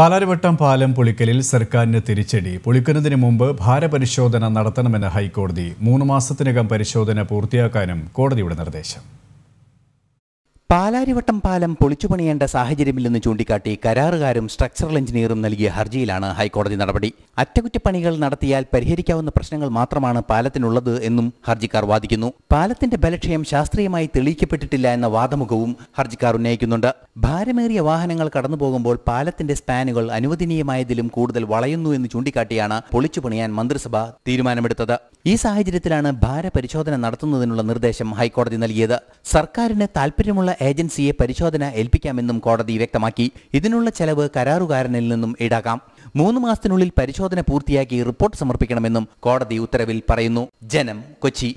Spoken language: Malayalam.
പാലാരിവട്ടം പാലം പൊളിക്കലിൽ സർക്കാരിന് തിരിച്ചടി പൊളിക്കുന്നതിന് മുമ്പ് ഭാരപരിശോധന നടത്തണമെന്ന് ഹൈക്കോടതി മൂന്ന് മാസത്തിനകം പരിശോധന പൂർത്തിയാക്കാനും കോടതിയുടെ നിർദ്ദേശം പാലാരിവട്ടം പാലം പൊളിച്ചു പണിയേണ്ട സാഹചര്യമില്ലെന്ന് ചൂണ്ടിക്കാട്ടി കരാറുകാരും സ്ട്രക്ചറൽ എഞ്ചിനീയറും നൽകിയ ഹർജിയിലാണ് ഹൈക്കോടതി നടപടി അറ്റകുറ്റപ്പണികൾ നടത്തിയാൽ പരിഹരിക്കാവുന്ന പ്രശ്നങ്ങൾ മാത്രമാണ് പാലത്തിനുള്ളത് എന്നും ഹർജിക്കാർ വാദിക്കുന്നു പാലത്തിന്റെ ബലക്ഷയം ശാസ്ത്രീയമായി തെളിയിക്കപ്പെട്ടിട്ടില്ല എന്ന വാദമുഖവും ഹർജിക്കാർ ഉന്നയിക്കുന്നുണ്ട് ഭാരമേറിയ വാഹനങ്ങൾ കടന്നുപോകുമ്പോൾ പാലത്തിന്റെ സ്പാനുകൾ അനുവദനീയമായതിലും കൂടുതൽ വളയുന്നു എന്ന് ചൂണ്ടിക്കാട്ടിയാണ് പൊളിച്ചു പണിയാൻ മന്ത്രിസഭ തീരുമാനമെടുത്തത് ഈ സാഹചര്യത്തിലാണ് ഭാരപരിശോധന നടത്തുന്നതിനുള്ള നിർദ്ദേശം ഹൈക്കോടതി നൽകിയത് സർക്കാരിന് താൽപ്പര്യമുള്ള ഏജൻസിയെ പരിശോധന ഏൽപ്പിക്കാമെന്നും കോടതി വ്യക്തമാക്കി ഇതിനുള്ള ചെലവ് കരാറുകാരനിൽ നിന്നും ഈടാക്കാം മൂന്ന് മാസത്തിനുള്ളിൽ പരിശോധന പൂർത്തിയാക്കി റിപ്പോർട്ട് സമർപ്പിക്കണമെന്നും കോടതി ഉത്തരവിൽ പറയുന്നു ജനം കൊച്ചി